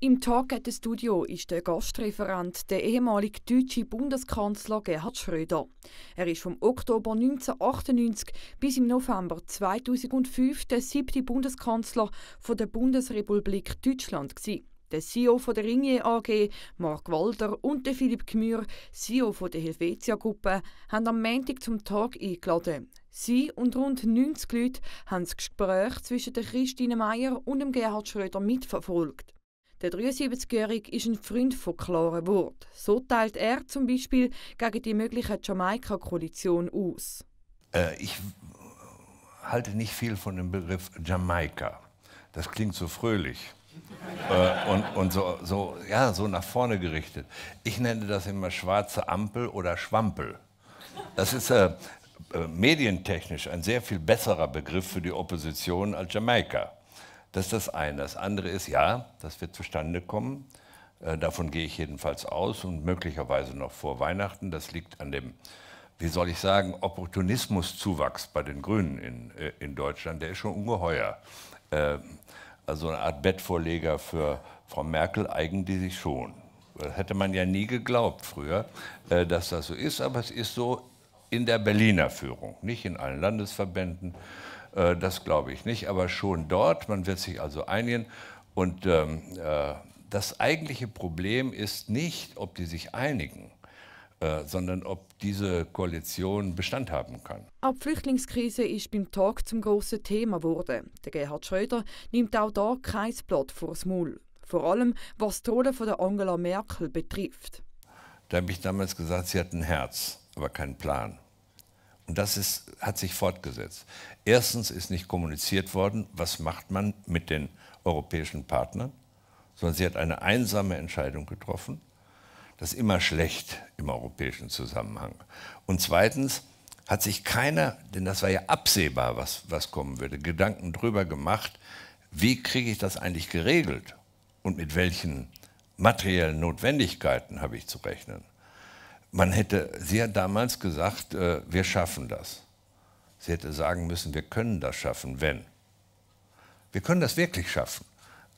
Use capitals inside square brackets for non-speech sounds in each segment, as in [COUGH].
Im Talk at the Studio ist der Gastreferent der ehemalige deutsche Bundeskanzler Gerhard Schröder. Er ist vom Oktober 1998 bis im November 2005 der siebte Bundeskanzler von der Bundesrepublik Deutschland gewesen. Der CEO von der Ringier AG, Mark Walder und der Philipp Gmür, CEO von der Helvetia Gruppe, haben am Montag zum Tag eingeladen. Sie und rund 90 Leute haben das Gespräch zwischen Christine Meier und Gerhard Schröder mitverfolgt. Der 73-Jährige ist ein Freund von klaren Wort. So teilt er zum Beispiel gegen die mögliche Jamaika-Koalition aus. Äh, ich halte nicht viel von dem Begriff Jamaika. Das klingt so fröhlich. [LAUGHS] äh, und, und so, so, ja, so nach vorne gerichtet. Ich nenne das immer schwarze Ampel oder Schwampel. Das ist äh, äh medientechnisch ein sehr viel besserer Begriff für die Opposition als Jamaika. Das ist das eine. Das andere ist, ja, das wird zustande kommen. Äh, davon gehe ich jedenfalls aus und möglicherweise noch vor Weihnachten. Das liegt an dem, wie soll ich sagen, Opportunismuszuwachs bei den Grünen in, äh, in Deutschland. Der ist schon ungeheuer. Ähm, also eine Art Bettvorleger für Frau Merkel eigen die sich schon. Das hätte man ja nie geglaubt früher, äh, dass das so ist, aber es ist so in der Berliner Führung, nicht in allen Landesverbänden. Äh, das glaube ich nicht, aber schon dort, man wird sich also einigen. Und ähm, äh, das eigentliche Problem ist nicht, ob die sich einigen, äh, sondern ob diese Koalition Bestand haben kann. Auch die Flüchtlingskrise ist beim Tag zum grossen Thema geworden. Der Gerhard Schröder nimmt auch da kein Blatt vors Maul. Vor allem, was die Rolle von der Angela Merkel betrifft. Da habe ich damals gesagt, sie hat ein Herz, aber keinen Plan. Und das ist, hat sich fortgesetzt. Erstens ist nicht kommuniziert worden, was macht man mit den europäischen Partnern, sondern sie hat eine einsame Entscheidung getroffen. Das ist immer schlecht im europäischen Zusammenhang. Und zweitens hat sich keiner, denn das war ja absehbar, was, was kommen würde, Gedanken darüber gemacht, wie kriege ich das eigentlich geregelt und mit welchen materiellen Notwendigkeiten habe ich zu rechnen. Man hätte sehr damals gesagt, äh, wir schaffen das. Sie hätte sagen müssen, wir können das schaffen, wenn. Wir können das wirklich schaffen.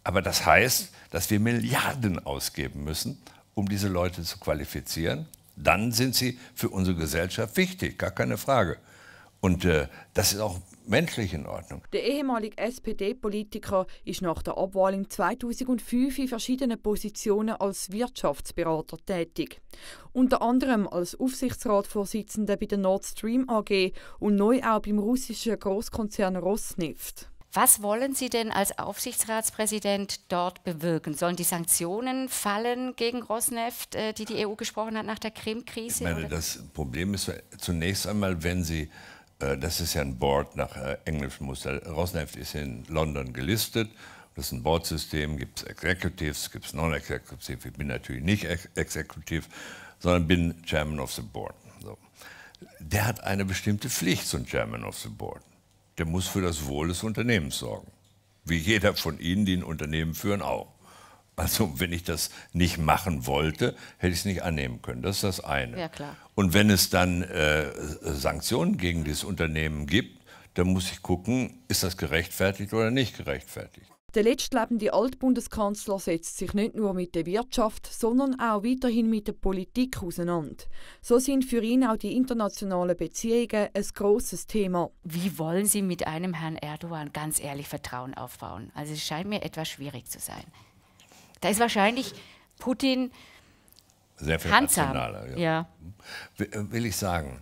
Aber das heißt, dass wir Milliarden ausgeben müssen, um diese Leute zu qualifizieren. Dann sind sie für unsere Gesellschaft wichtig, gar keine Frage. Und äh, das ist auch menschlichen Ordnung. Der ehemalige SPD-Politiker ist nach der Abwahl im 2005 in verschiedenen Positionen als Wirtschaftsberater tätig. Unter anderem als Aufsichtsratsvorsitzender bei der Nord Stream AG und neu auch beim russischen Großkonzern Rosneft. Was wollen Sie denn als Aufsichtsratspräsident dort bewirken? Sollen die Sanktionen fallen gegen Rosneft, äh, die die EU gesprochen hat nach der Krim-Krise? Ich meine, das Problem ist zunächst einmal, wenn Sie äh, das ist ja ein Board nach äh, englischem Muster. Rosneft ist in London gelistet. Das ist ein Boardsystem. gibt es Executives, gibt es Non-Executives. Ich bin natürlich nicht Ex Executive, sondern bin Chairman of the Board. So. Der hat eine bestimmte Pflicht zum Chairman of the Board. Der muss für das Wohl des Unternehmens sorgen. Wie jeder von Ihnen, die ein Unternehmen führen, auch. Also wenn ich das nicht machen wollte, hätte ich es nicht annehmen können. Das ist das eine. Ja, Und wenn es dann äh, Sanktionen gegen dieses Unternehmen gibt, dann muss ich gucken, ist das gerechtfertigt oder nicht gerechtfertigt. Der letztlebende Altbundeskanzler setzt sich nicht nur mit der Wirtschaft, sondern auch weiterhin mit der Politik auseinander. So sind für ihn auch die internationalen Beziehungen ein großes Thema. Wie wollen Sie mit einem Herrn Erdogan ganz ehrlich Vertrauen aufbauen? Also es scheint mir etwas schwierig zu sein. Da ist wahrscheinlich Putin sehr viel rationaler. Ja. ja. Äh, will ich sagen.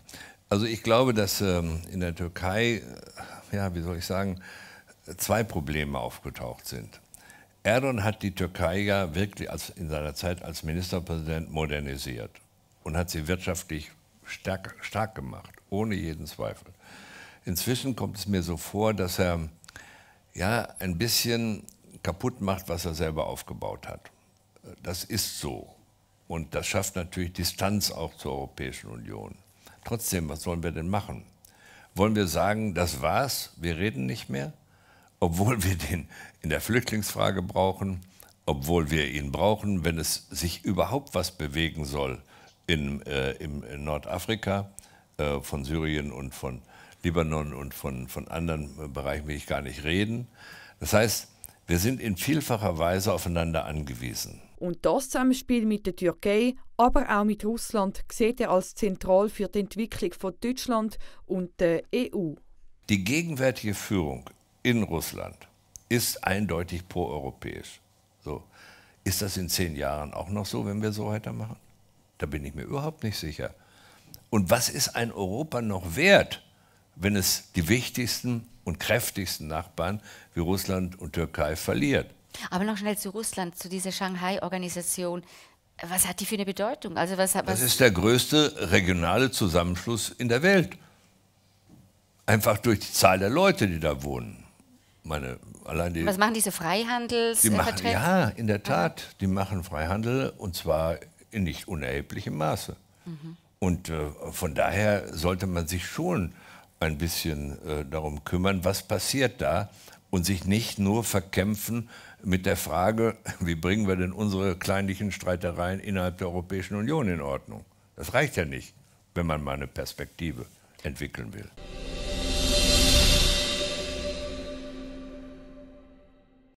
Also ich glaube, dass ähm, in der Türkei, äh, ja, wie soll ich sagen, zwei Probleme aufgetaucht sind. Erdogan hat die Türkei ja wirklich als, in seiner Zeit als Ministerpräsident modernisiert und hat sie wirtschaftlich stark, stark gemacht, ohne jeden Zweifel. Inzwischen kommt es mir so vor, dass er ja ein bisschen kaputt macht, was er selber aufgebaut hat. Das ist so. Und das schafft natürlich Distanz auch zur Europäischen Union. Trotzdem, was sollen wir denn machen? Wollen wir sagen, das war's, wir reden nicht mehr, obwohl wir den in der Flüchtlingsfrage brauchen, obwohl wir ihn brauchen, wenn es sich überhaupt was bewegen soll in, äh, im, in Nordafrika, äh, von Syrien und von Libanon und von, von anderen äh, Bereichen will ich gar nicht reden. Das heißt, wir sind in vielfacher Weise aufeinander angewiesen. Und das Zusammenspiel mit der Türkei, aber auch mit Russland, sieht er als zentral für die Entwicklung von Deutschland und der EU. Die gegenwärtige Führung in Russland ist eindeutig proeuropäisch. So. Ist das in zehn Jahren auch noch so, wenn wir so weitermachen? Da bin ich mir überhaupt nicht sicher. Und was ist ein Europa noch wert, wenn es die wichtigsten und kräftigsten Nachbarn wie Russland und Türkei verliert. Aber noch schnell zu Russland, zu dieser Shanghai-Organisation. Was hat die für eine Bedeutung? Also was, was das ist der größte regionale Zusammenschluss in der Welt. Einfach durch die Zahl der Leute, die da wohnen. Meine, allein die, was machen diese Freihandels? Die machen, ja, in der Tat. Die machen Freihandel und zwar in nicht unerheblichem Maße. Mhm. Und äh, von daher sollte man sich schon ein bisschen äh, darum kümmern, was passiert da und sich nicht nur verkämpfen mit der Frage, [LAUGHS] wie bringen wir denn unsere kleinlichen Streitereien innerhalb der Europäischen Union in Ordnung. Das reicht ja nicht, wenn man mal eine Perspektive entwickeln will.